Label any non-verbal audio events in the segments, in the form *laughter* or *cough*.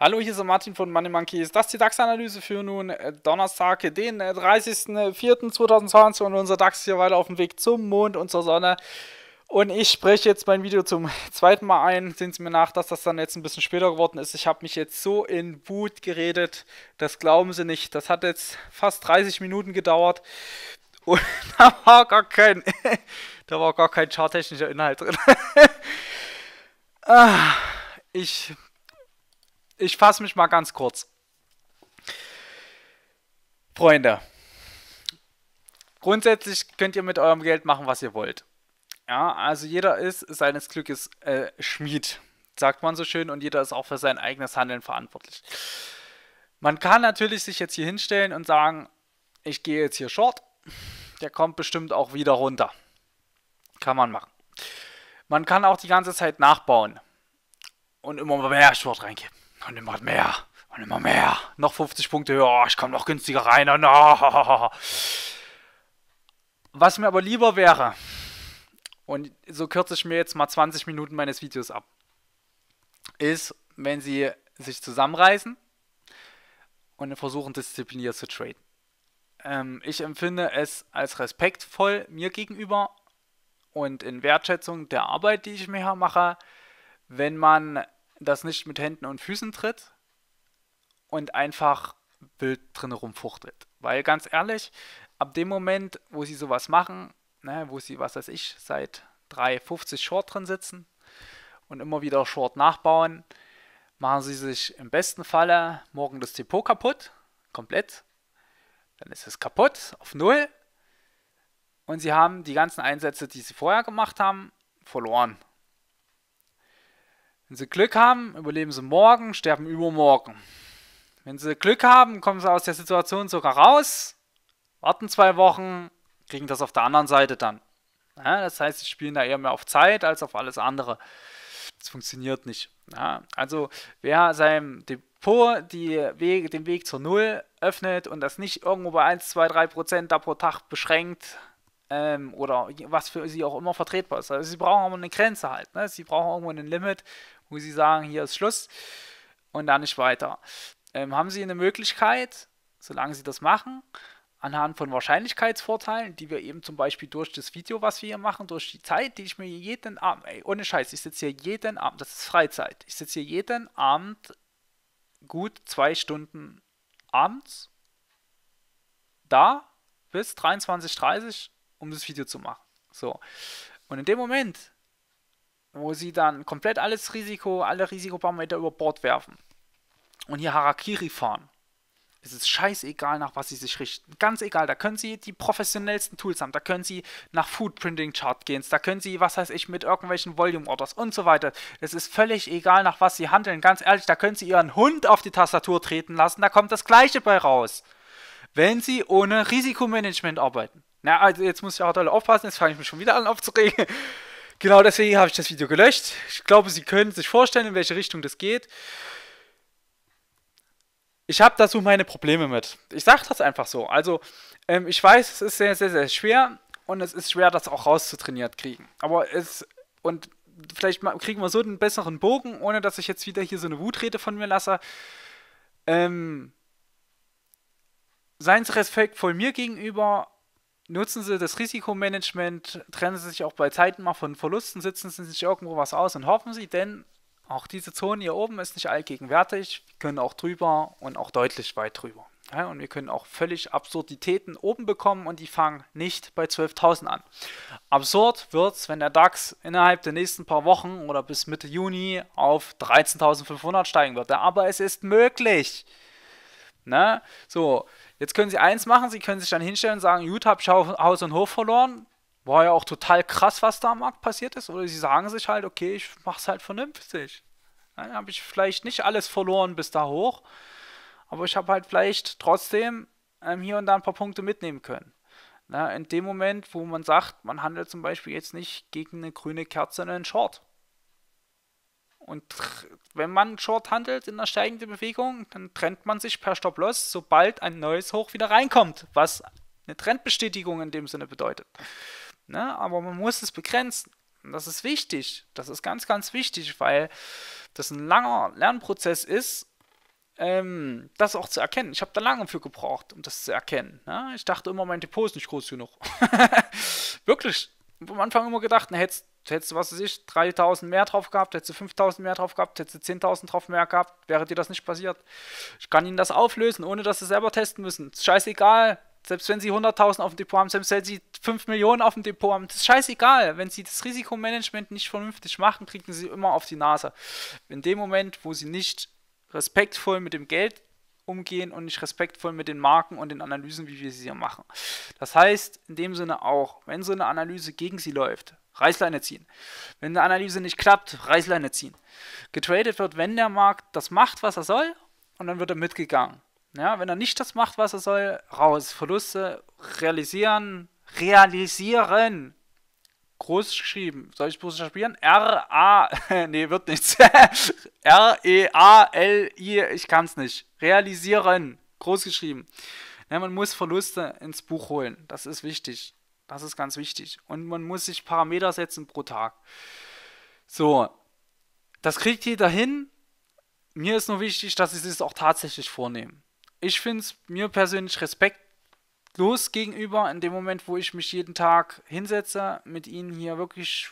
Hallo, hier ist Martin von Money Monkeys. Das ist die DAX-Analyse für nun äh, Donnerstag, den 30.04.2020 äh, und unser DAX hier weiter auf dem Weg zum Mond und zur Sonne. Und ich spreche jetzt mein Video zum *laughs* zweiten Mal ein. Sehen Sie mir nach, dass das dann jetzt ein bisschen später geworden ist. Ich habe mich jetzt so in Wut geredet. Das glauben Sie nicht. Das hat jetzt fast 30 Minuten gedauert. *laughs* Und da war gar kein, *laughs* da war gar kein charttechnischer Inhalt drin. Ah, ich ich fasse mich mal ganz kurz. Freunde, grundsätzlich könnt ihr mit eurem Geld machen, was ihr wollt. Ja, also jeder ist seines Glückes äh, Schmied, sagt man so schön, und jeder ist auch für sein eigenes Handeln verantwortlich. Man kann natürlich sich jetzt hier hinstellen und sagen, ich gehe jetzt hier short, der kommt bestimmt auch wieder runter. Kann man machen. Man kann auch die ganze Zeit nachbauen und immer mehr Short reingeben und immer mehr und immer mehr. Noch 50 Punkte höher, oh, ich komme noch günstiger rein. Und, oh. Was mir aber lieber wäre, und so kürze ich mir jetzt mal 20 Minuten meines Videos ab, ist, wenn sie sich zusammenreißen und versuchen diszipliniert zu traden. Ähm, ich empfinde es als respektvoll mir gegenüber und in Wertschätzung der Arbeit, die ich mir mache, wenn man das nicht mit Händen und Füßen tritt und einfach wild drin rumfuchtet. Weil ganz ehrlich, ab dem Moment, wo sie sowas machen, ne, wo sie, was weiß ich, seit 3,50 Short drin sitzen und immer wieder Short nachbauen, machen sie sich im besten Falle morgen das Depot kaputt, komplett. Dann ist es kaputt auf Null. Und sie haben die ganzen Einsätze, die sie vorher gemacht haben, verloren. Wenn sie Glück haben, überleben sie morgen, sterben übermorgen. Wenn sie Glück haben, kommen sie aus der Situation sogar raus, warten zwei Wochen, kriegen das auf der anderen Seite dann. Ja, das heißt, sie spielen da eher mehr auf Zeit als auf alles andere. Das funktioniert nicht. Ja, also wer seinem Depot Wege, den Weg zur Null öffnet und das nicht irgendwo bei 1, 2, 3 Prozent da pro Tag beschränkt, ähm, oder was für sie auch immer vertretbar ist. Also sie brauchen aber eine Grenze halt. Ne? Sie brauchen irgendwo ein Limit, wo sie sagen, hier ist Schluss und dann nicht weiter. Ähm, haben sie eine Möglichkeit, solange sie das machen, anhand von Wahrscheinlichkeitsvorteilen, die wir eben zum Beispiel durch das Video, was wir hier machen, durch die Zeit, die ich mir jeden Abend, ey, ohne Scheiß, ich sitze hier jeden Abend, das ist Freizeit, ich sitze hier jeden Abend gut zwei Stunden abends da bis 23.30 Uhr um das Video zu machen. So. Und in dem Moment, wo sie dann komplett alles Risiko, alle Risikoparameter über Bord werfen und hier Harakiri fahren, es ist scheißegal, nach was sie sich richten. Ganz egal, da können sie die professionellsten Tools haben, da können sie nach footprinting Chart gehen, da können sie, was heißt ich, mit irgendwelchen Volume Orders und so weiter. Es ist völlig egal, nach was sie handeln. Ganz ehrlich, da können sie ihren Hund auf die Tastatur treten lassen, da kommt das Gleiche bei raus. Wenn sie ohne Risikomanagement arbeiten. Na, also jetzt muss ich auch doll aufpassen, jetzt fange ich mich schon wieder an aufzuregen. *laughs* genau deswegen habe ich das Video gelöscht. Ich glaube, Sie können sich vorstellen, in welche Richtung das geht. Ich habe dazu meine Probleme mit. Ich sage das einfach so. Also, ähm, ich weiß, es ist sehr, sehr, sehr schwer und es ist schwer, das auch rauszutrainiert kriegen. Aber es, und vielleicht kriegen wir so einen besseren Bogen, ohne dass ich jetzt wieder hier so eine Wutrede von mir lasse. Ähm, seien Sie respektvoll mir gegenüber, nutzen sie das Risikomanagement, trennen sie sich auch bei Zeiten mal von Verlusten, sitzen sie sich irgendwo was aus und hoffen sie, denn auch diese Zone hier oben ist nicht allgegenwärtig, wir können auch drüber und auch deutlich weit drüber. Ja, und wir können auch völlig Absurditäten oben bekommen und die fangen nicht bei 12.000 an. Absurd wird es, wenn der DAX innerhalb der nächsten paar Wochen oder bis Mitte Juni auf 13.500 steigen wird. Aber es ist möglich. Ne? So, Jetzt können sie eins machen, sie können sich dann hinstellen und sagen, gut, hab ich Haus und Hof verloren. War ja auch total krass, was da am Markt passiert ist. Oder sie sagen sich halt, okay, ich mach's halt vernünftig. Dann habe ich vielleicht nicht alles verloren bis da hoch, aber ich habe halt vielleicht trotzdem ähm, hier und da ein paar Punkte mitnehmen können. Na, in dem Moment, wo man sagt, man handelt zum Beispiel jetzt nicht gegen eine grüne Kerze in einen Short. Und wenn man Short handelt in einer steigenden Bewegung, dann trennt man sich per Stop-Loss, sobald ein neues Hoch wieder reinkommt, was eine Trendbestätigung in dem Sinne bedeutet. Ne? Aber man muss es begrenzen. Und das ist wichtig. Das ist ganz, ganz wichtig, weil das ein langer Lernprozess ist, ähm, das auch zu erkennen. Ich habe da lange für gebraucht, um das zu erkennen. Ne? Ich dachte immer, mein Depot ist nicht groß genug. *laughs* Wirklich. am Anfang immer gedacht, na, hättest hättest du, was weiß ich, 3000 mehr drauf gehabt, hättest du 5000 mehr drauf gehabt, hättest du 10.000 drauf mehr gehabt, wäre dir das nicht passiert. Ich kann ihnen das auflösen, ohne dass sie selber testen müssen. Ist scheißegal. Selbst wenn sie 100.000 auf dem Depot haben, selbst wenn sie 5 Millionen auf dem Depot haben, das ist scheißegal. Wenn sie das Risikomanagement nicht vernünftig machen, kriegen sie immer auf die Nase. In dem Moment, wo sie nicht respektvoll mit dem Geld umgehen und nicht respektvoll mit den Marken und den Analysen, wie wir sie hier machen. Das heißt, in dem Sinne auch, wenn so eine Analyse gegen sie läuft, Reißleine ziehen. Wenn eine Analyse nicht klappt, Reißleine ziehen. Getradet wird, wenn der Markt das macht, was er soll, und dann wird er mitgegangen. Ja, wenn er nicht das macht, was er soll, raus. Verluste realisieren, realisieren. Groß geschrieben. Soll ich bloß spielen? R-A. *laughs* nee, wird nichts. *laughs* R-E-A-L-I. Ich kann es nicht. Realisieren. Groß geschrieben. Ja, man muss Verluste ins Buch holen. Das ist wichtig. Das ist ganz wichtig. Und man muss sich Parameter setzen pro Tag. So, das kriegt jeder hin. Mir ist nur wichtig, dass sie es auch tatsächlich vornehmen. Ich finde es mir persönlich respektlos gegenüber, in dem Moment, wo ich mich jeden Tag hinsetze, mit ihnen hier wirklich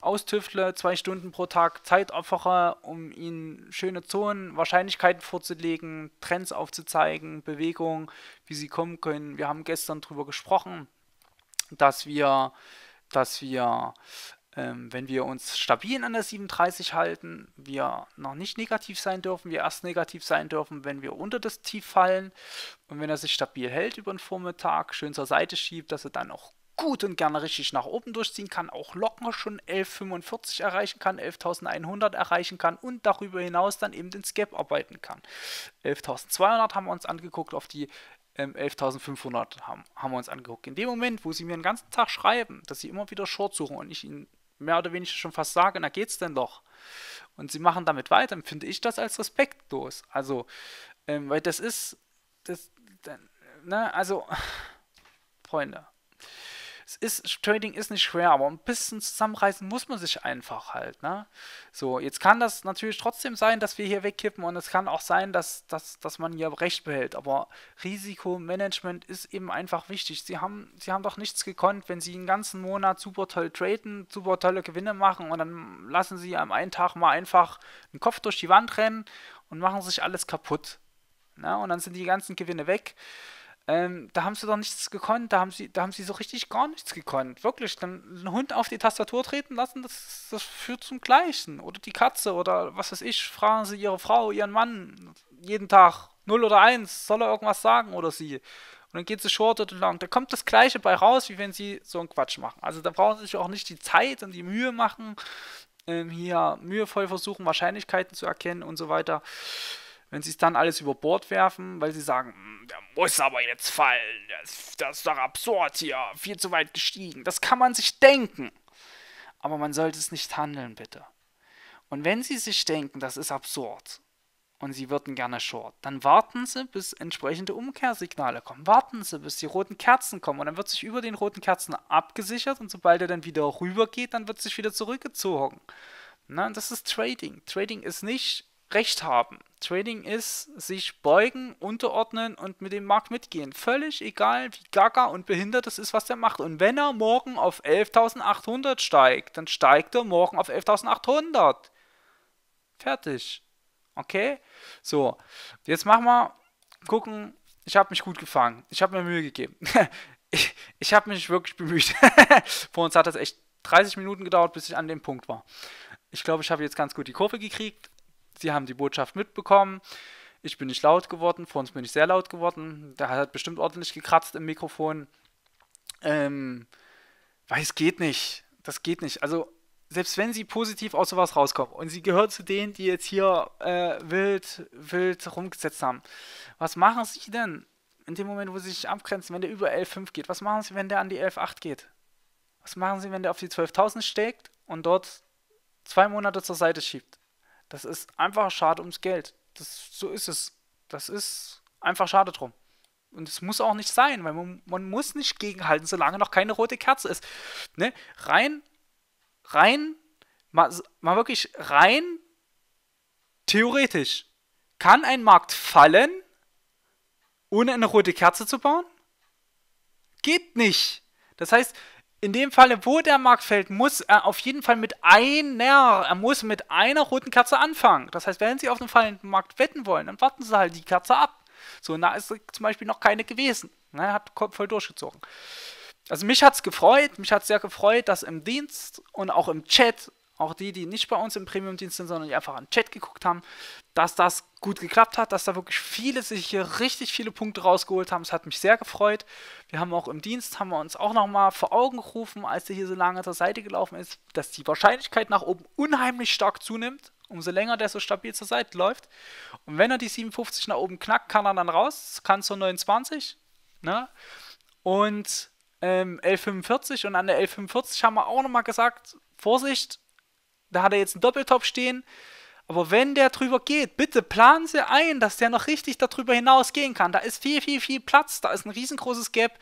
austüftle, zwei Stunden pro Tag Zeit opfere, um ihnen schöne Zonen, Wahrscheinlichkeiten vorzulegen, Trends aufzuzeigen, Bewegungen, wie sie kommen können. Wir haben gestern darüber gesprochen dass wir, dass wir ähm, wenn wir uns stabil an der 37 halten, wir noch nicht negativ sein dürfen, wir erst negativ sein dürfen, wenn wir unter das Tief fallen. Und wenn er sich stabil hält über den Vormittag, schön zur Seite schiebt, dass er dann auch gut und gerne richtig nach oben durchziehen kann, auch locker schon 11,45 erreichen kann, 11.100 erreichen kann und darüber hinaus dann eben den Scap arbeiten kann. 11.200 haben wir uns angeguckt auf die ähm, 11.500 haben, haben wir uns angeguckt. In dem Moment, wo sie mir den ganzen Tag schreiben, dass sie immer wieder Short suchen und ich ihnen mehr oder weniger schon fast sage, na geht's denn doch? Und sie machen damit weiter, empfinde ich das als respektlos. Also, ähm, weil das ist, das, ne, also, *laughs* Freunde, es ist, Trading ist nicht schwer, aber ein bisschen zusammenreißen muss man sich einfach halt, ne? So, jetzt kann das natürlich trotzdem sein, dass wir hier wegkippen und es kann auch sein, dass, dass, dass man hier Recht behält, aber Risikomanagement ist eben einfach wichtig. Sie haben, sie haben doch nichts gekonnt, wenn sie einen ganzen Monat super toll traden, super tolle Gewinne machen und dann lassen sie am einen Tag mal einfach den Kopf durch die Wand rennen und machen sich alles kaputt. Ne? Und dann sind die ganzen Gewinne weg. Ähm, da haben sie doch nichts gekonnt, da haben sie, da haben sie so richtig gar nichts gekonnt. Wirklich, dann einen Hund auf die Tastatur treten lassen, das, das führt zum Gleichen. Oder die Katze oder was weiß ich, fragen sie ihre Frau, ihren Mann jeden Tag, null oder eins, soll er irgendwas sagen oder sie. Und dann geht sie short und lang. Da kommt das Gleiche bei raus, wie wenn sie so einen Quatsch machen. Also da brauchen sie sich auch nicht die Zeit und die Mühe machen, ähm, hier mühevoll versuchen, Wahrscheinlichkeiten zu erkennen und so weiter. Wenn sie es dann alles über Bord werfen, weil sie sagen, hm, der muss aber jetzt fallen, das, das ist doch absurd hier, viel zu weit gestiegen. Das kann man sich denken. Aber man sollte es nicht handeln, bitte. Und wenn sie sich denken, das ist absurd und sie würden gerne short, dann warten sie, bis entsprechende Umkehrsignale kommen. Warten sie, bis die roten Kerzen kommen und dann wird sich über den roten Kerzen abgesichert und sobald er dann wieder rübergeht, dann wird sich wieder zurückgezogen. Na, das ist Trading. Trading ist nicht Recht haben. Trading ist sich beugen, unterordnen und mit dem Markt mitgehen. Völlig egal, wie gaga und behindert das ist, was der macht. Und wenn er morgen auf 11.800 steigt, dann steigt er morgen auf 11.800. Fertig. Okay? So, jetzt machen wir, gucken, ich habe mich gut gefangen. Ich habe mir Mühe gegeben. *laughs* ich, ich habe mich wirklich bemüht. *laughs* Vor uns hat das echt 30 Minuten gedauert, bis ich an dem Punkt war. Ich glaube, ich habe jetzt ganz gut die Kurve gekriegt sie haben die Botschaft mitbekommen. Ich bin nicht laut geworden, vor uns bin ich sehr laut geworden. Da hat bestimmt ordentlich gekratzt im Mikrofon. Ähm, weil es geht nicht. Das geht nicht. Also, selbst wenn sie positiv aus sowas rauskommen und sie gehört zu denen, die jetzt hier äh, wild, wild rumgesetzt haben, was machen sie denn in dem Moment, wo sie sich abgrenzen, wenn der über 11,5 geht? Was machen sie, wenn der an die 11,8 geht? Was machen sie, wenn der auf die 12.000 steckt und dort zwei Monate zur Seite schiebt? Das ist einfach schade ums Geld. Das, so ist es. Das ist einfach schade drum. Und es muss auch nicht sein, weil man, man muss nicht gegenhalten, solange noch keine rote Kerze ist. Ne? Rein, rein, mal, mal wirklich rein theoretisch. Kann ein Markt fallen, ohne eine rote Kerze zu bauen? Geht nicht. Das heißt, in dem Falle, wo der Markt fällt, muss er auf jeden Fall mit einer, er muss mit einer roten Kerze anfangen. Das heißt, wenn Sie auf den fallenden Markt wetten wollen, dann warten Sie halt die Kerze ab. So und da ist zum Beispiel noch keine gewesen. Ne, hat voll durchgezogen. Also mich hat es gefreut, mich hat es sehr gefreut, dass im Dienst und auch im Chat, auch die, die nicht bei uns im Premium-Dienst sind, sondern die einfach am Chat geguckt haben, dass das gut geklappt hat, dass da wirklich viele sich hier richtig viele Punkte rausgeholt haben. Es hat mich sehr gefreut. Wir haben auch im Dienst, haben wir uns auch nochmal vor Augen gerufen, als der hier so lange zur Seite gelaufen ist, dass die Wahrscheinlichkeit nach oben unheimlich stark zunimmt, umso länger der so stabil zur Seite läuft. Und wenn er die 57 nach oben knackt, kann er dann raus, kann zur 29. Ne? Und ähm, L45 und an der L45 haben wir auch nochmal gesagt, Vorsicht, da hat er jetzt einen Doppeltop stehen. Aber wenn der drüber geht, bitte planen Sie ein, dass der noch richtig darüber hinausgehen kann. Da ist viel, viel, viel Platz, da ist ein riesengroßes Gap.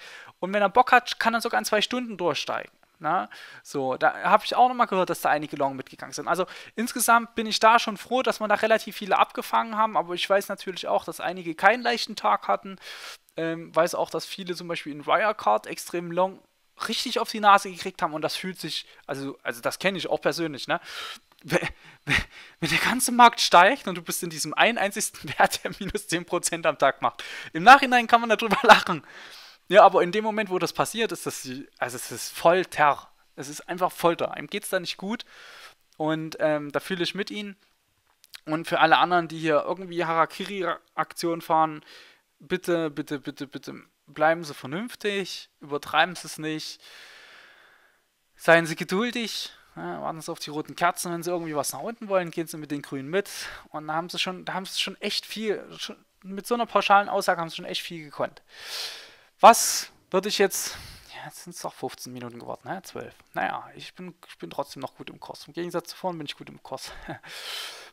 Und wenn er Bock hat, kann er sogar in zwei Stunden durchsteigen. Na, ne? so, da habe ich auch nochmal gehört, dass da einige Long mitgegangen sind. Also insgesamt bin ich da schon froh, dass man da relativ viele abgefangen haben, aber ich weiß natürlich auch, dass einige keinen leichten Tag hatten. Ähm, weiß auch, dass viele zum Beispiel in Wirecard extrem Long richtig auf die Nase gekriegt haben und das fühlt sich, also, also das kenne ich auch persönlich, ne? wenn der ganze Markt steigt und du bist in diesem einen einzigen *laughs* Wert, der minus 10% am Tag macht. Im Nachhinein kann man darüber *laughs* lachen. Ja, aber in dem Moment, wo das passiert, ist das, also es ist Folter. Es ist einfach Folter. Einem geht es da nicht gut und ähm, da fühle ich mit ihnen. Und für alle anderen, die hier irgendwie Harakiri-Aktionen fahren, bitte, bitte, bitte, bitte bleiben Sie vernünftig, übertreiben Sie es nicht, seien Sie geduldig ja, warten sie auf die roten Kerzen, wenn sie irgendwie was nach unten wollen, gehen sie mit den Grünen mit. Und da haben sie schon, da haben sie schon echt viel, schon, mit so einer pauschalen Aussage haben sie schon echt viel gekonnt. Was würde ich jetzt, ja, jetzt sind es doch 15 Minuten geworden, ne? 12. Naja, ich bin, ich bin trotzdem noch gut im Kurs. Im Gegensatz zu vorhin bin ich gut im Kurs. *laughs*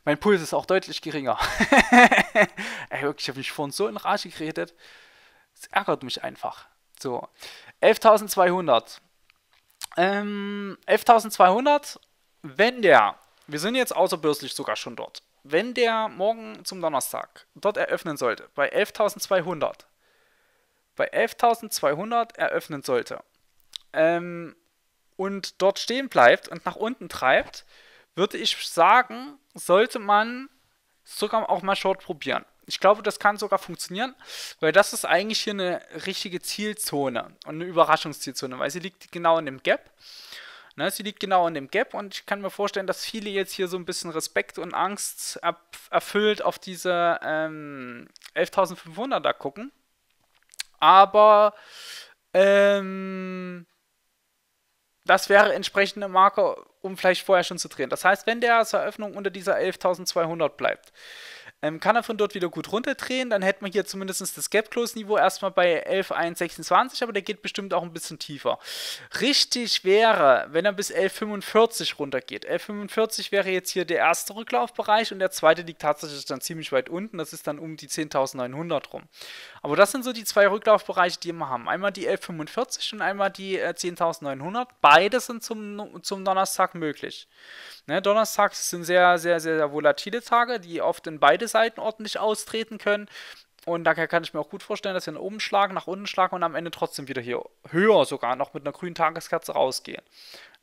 mein Puls ist auch deutlich geringer. *laughs* Ey, wirklich, ich habe mich vorhin so in Rage geredet. Es ärgert mich einfach. So, 11.200. Ähm, 11.200, wenn der, wir sind jetzt außerbürstlich sogar schon dort, wenn der morgen zum Donnerstag dort eröffnen sollte, bei 11.200, bei 11.200 eröffnen sollte ähm, und dort stehen bleibt und nach unten treibt, würde ich sagen, sollte man sogar auch mal Short probieren ich glaube, das kann sogar funktionieren, weil das ist eigentlich hier eine richtige Zielzone und eine Überraschungszielzone, weil sie liegt genau in dem Gap. Ne, sie liegt genau in dem Gap und ich kann mir vorstellen, dass viele jetzt hier so ein bisschen Respekt und Angst erfüllt auf diese ähm, 11.500 da gucken. Aber ähm, das wäre entsprechende Marke, um vielleicht vorher schon zu drehen. Das heißt, wenn der als Eröffnung unter dieser 11.200 bleibt, ähm, kann er von dort wieder gut runterdrehen, dann hätten wir hier zumindest das Gap Close Niveau erstmal bei 11.126, aber der geht bestimmt auch ein bisschen tiefer. Richtig wäre, wenn er bis 11.45 runtergeht. 11.45 wäre jetzt hier der erste Rücklaufbereich und der zweite liegt tatsächlich dann ziemlich weit unten, das ist dann um die 10.900 rum. Aber das sind so die zwei Rücklaufbereiche, die wir haben. Einmal die 11.45 und einmal die 10.900. Äh, Beide sind zum, zum Donnerstag möglich. Ne, Donnerstags sind sehr, sehr, sehr, sehr volatile Tage, die oft in beide Seiten ordentlich austreten können. Und da kann ich mir auch gut vorstellen, dass wir nach oben schlagen, nach unten schlagen und am Ende trotzdem wieder hier höher sogar noch mit einer grünen Tageskerze rausgehen.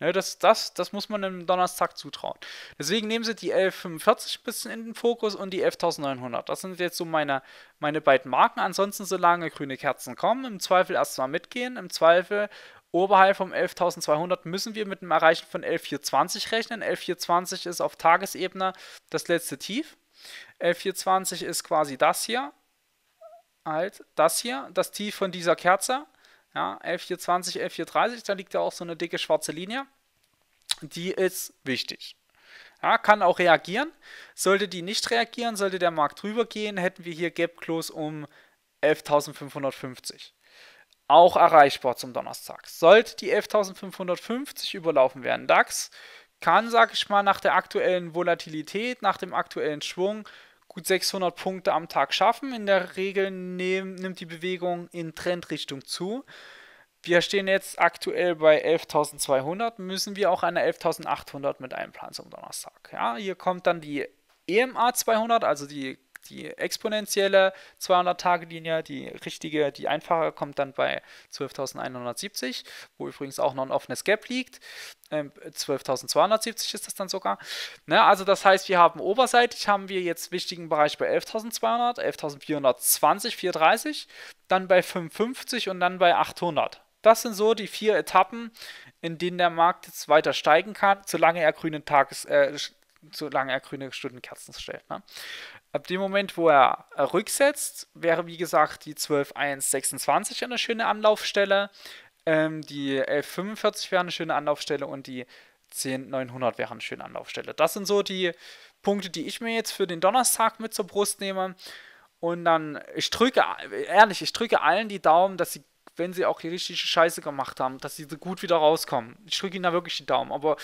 Ne, das, das, das muss man einem Donnerstag zutrauen. Deswegen nehmen Sie die 1145 ein bisschen in den Fokus und die 11.900. Das sind jetzt so meine, meine beiden Marken. Ansonsten, solange grüne Kerzen kommen, im Zweifel erstmal mitgehen, im Zweifel Oberhalb vom 11.200 müssen wir mit dem Erreichen von 11.420 rechnen. 11.420 ist auf Tagesebene das letzte Tief. 11.420 ist quasi das hier. Halt, das hier, das Tief von dieser Kerze. Ja, 11.420, 11.430, da liegt ja auch so eine dicke schwarze Linie. Die ist wichtig. Ja, kann auch reagieren. Sollte die nicht reagieren, sollte der Markt drüber gehen, hätten wir hier Gap Close um 11.550 auch erreichbar zum Donnerstag. Sollte die 11.550 überlaufen werden, DAX kann, sag ich mal, nach der aktuellen Volatilität, nach dem aktuellen Schwung gut 600 Punkte am Tag schaffen. In der Regel nehm, nimmt die Bewegung in Trendrichtung zu. Wir stehen jetzt aktuell bei 11.200, müssen wir auch eine 11.800 mit einplanen zum Donnerstag. Ja, hier kommt dann die EMA 200, also die die exponentielle 200-Tage-Linie, die richtige, die einfache, kommt dann bei 12.170, wo übrigens auch noch ein offenes Gap liegt. 12.270 ähm, ist das dann sogar. Ne, also das heißt, wir haben oberseitig, haben wir jetzt wichtigen Bereich bei 11.200, 11.420, 430, dann bei 550 und dann bei 800. Das sind so die vier Etappen, in denen der Markt jetzt weiter steigen kann, solange er grüne Tages, äh, solange er grüne Stundenkerzen stellt. Ne? Ab dem Moment, wo er rücksetzt, wäre wie gesagt die 12.1.26 eine schöne Anlaufstelle, ähm, die 11.45 wäre eine schöne Anlaufstelle und die 10.900 wäre eine schöne Anlaufstelle. Das sind so die Punkte, die ich mir jetzt für den Donnerstag mit zur Brust nehme. Und dann, ich drücke, ehrlich, ich drücke allen die Daumen, dass sie, wenn sie auch die richtige Scheiße gemacht haben, dass sie so gut wieder rauskommen. Ich drücke ihnen da wirklich die Daumen. Aber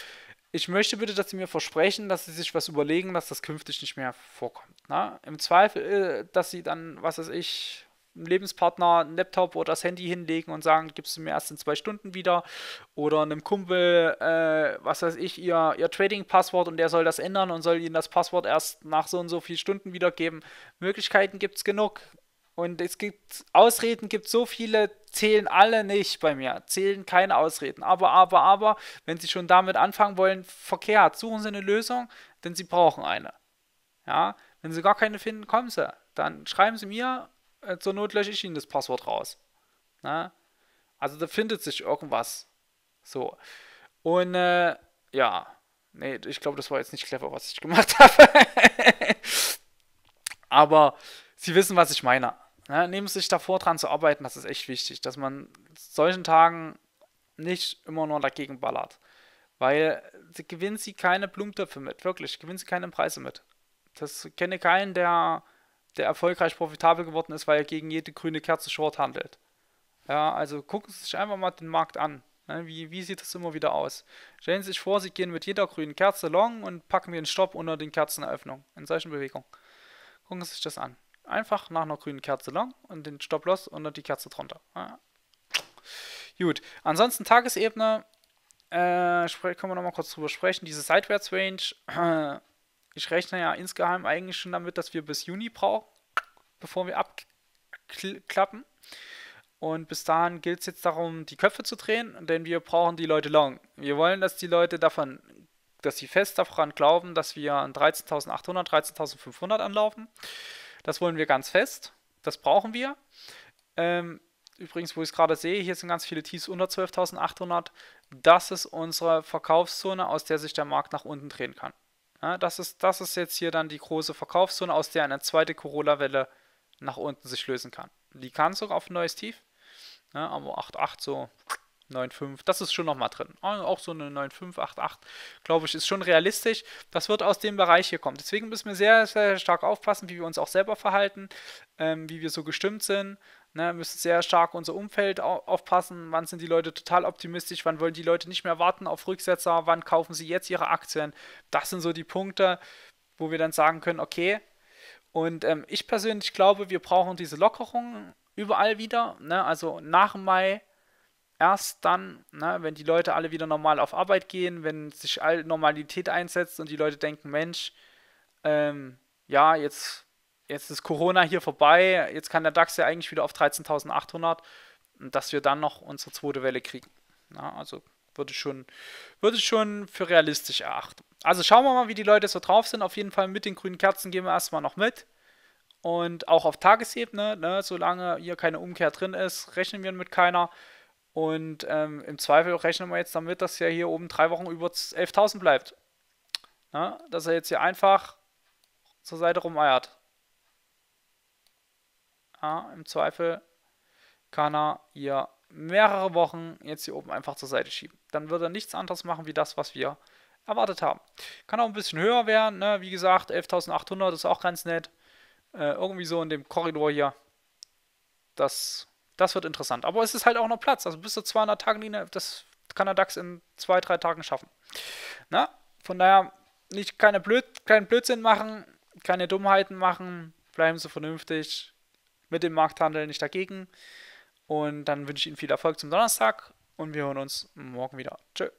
ich möchte bitte, dass Sie mir versprechen, dass Sie sich was überlegen, dass das künftig nicht mehr vorkommt. Ne? Im Zweifel, äh, dass Sie dann, was weiß ich, einem Lebenspartner einen Laptop oder das Handy hinlegen und sagen, gibst du mir erst in zwei Stunden wieder oder einem Kumpel, äh, was weiß ich, ihr, ihr Trading-Passwort und der soll das ändern und soll ihnen das Passwort erst nach so und so vielen Stunden wiedergeben. Möglichkeiten gibt es genug. Und es gibt Ausreden, gibt so viele, zählen alle nicht bei mir. Zählen keine Ausreden. Aber, aber, aber, wenn Sie schon damit anfangen wollen, verkehrt, suchen Sie eine Lösung, denn Sie brauchen eine. Ja, wenn Sie gar keine finden, kommen Sie. Dann schreiben Sie mir, äh, zur Not lösche ich Ihnen das Passwort raus. Na? Ne? Also da findet sich irgendwas. So. Und äh, ja, nee, ich glaube, das war jetzt nicht clever, was ich gemacht *laughs* habe. aber Sie wissen, was ich meine. Ja, ne, nehmen Sie sich davor dran zu arbeiten, das ist echt wichtig, dass man solchen Tagen nicht immer nur dagegen ballert. Weil gewinnen sie keine Blumentöpfe mit, wirklich, gewinnen sie keine Preise mit. Das kenne keinen, der, der erfolgreich profitabel geworden ist, weil er gegen jede grüne Kerze short handelt. Ja, also gucken Sie sich einfach mal den Markt an. Ne? Wie, wie sieht das immer wieder aus? Stellen Sie sich vor, Sie gehen mit jeder grünen Kerze long und packen einen Stopp unter den Kerzenöffnung in solchen Bewegungen. Gucken Sie sich das an. Einfach nach einer grünen Kerze lang und den Stop-Loss dann die Kerze drunter. Ah, ja. Gut, ansonsten Tagesebene, äh, können wir nochmal kurz drüber sprechen. Diese Seitwärts-Range, *clears throat* ich rechne ja insgeheim eigentlich schon damit, dass wir bis Juni brauchen, bevor wir abklappen. Und bis dahin gilt es jetzt darum, die Köpfe zu drehen, denn wir brauchen die Leute long. Wir wollen, dass die Leute davon, dass sie fest daran glauben, dass wir an 13.800, 13.500 anlaufen. Das wollen wir ganz fest. Das brauchen wir. Ähm, übrigens, wo ich es gerade sehe, hier sind ganz viele Tees unter 12.800. Das ist unsere Verkaufszone, aus der sich der Markt nach unten drehen kann. Ja, das, ist, das ist jetzt hier dann die große Verkaufszone, aus der eine zweite Corona-Welle nach unten sich lösen kann. Die kann sogar auf ein neues Tief. Ja, aber 8,8 so 9,5. Das ist schon nochmal drin. Ah, auch so eine 9,5, 8,8, glaube ich, ist schon realistisch. Das wird aus dem Bereich hier kommen. Deswegen müssen wir sehr, sehr stark aufpassen, wie wir uns auch selber verhalten, ähm, wie wir so gestimmt sind. Ne, müssen sehr stark unser Umfeld aufpassen. Wann sind die Leute total optimistisch? Wann wollen die Leute nicht mehr warten auf Rücksetzer? Wann kaufen sie jetzt ihre Aktien? Das sind so die Punkte, wo wir dann sagen können, okay. Und ähm, ich persönlich glaube, wir brauchen diese Lockerung überall wieder. Ne? Also nach Mai erst dann, ne, wenn die Leute alle wieder normal auf Arbeit gehen, wenn sich all Normalität einsetzt und die Leute denken, Mensch, ähm, ja, jetzt, jetzt ist Corona hier vorbei, jetzt kann der DAX ja eigentlich wieder auf 13.800 und dass wir dann noch unsere zweite Welle kriegen. Ja, also würde ich schon, würde ich schon für realistisch erachten. Also schauen wir mal, wie die Leute so drauf sind. Auf jeden Fall mit den grünen Kerzen gehen wir erstmal noch mit. Und auch auf Tagesebene, ne, solange hier keine Umkehr drin ist, rechnen wir mit keiner. Und ähm, im Zweifel rechnen wir jetzt damit, dass er hier oben drei Wochen über 11.000 bleibt. Na, ne? dass er jetzt hier einfach zur Seite rumeiert. Ja, Im Zweifel kann er hier mehrere Wochen jetzt hier oben einfach zur Seite schieben. Dann wird er nichts anderes machen, wie das, was wir erwartet haben. Kann auch ein bisschen höher werden. Ne? Wie gesagt, 11.800 ist auch ganz nett. Äh, irgendwie so in dem Korridor hier. Das das wird interessant. Aber es ist halt auch noch Platz. Also bis zu 200 Tagen Linie, das kann der DAX in zwei, drei Tagen schaffen. Na, von daher nicht keine Blöd, keinen Blödsinn machen, keine Dummheiten machen, bleiben Sie vernünftig mit dem Markthandel nicht dagegen. Und dann wünsche ich Ihnen viel Erfolg zum Donnerstag und wir hören uns morgen wieder. Tschö.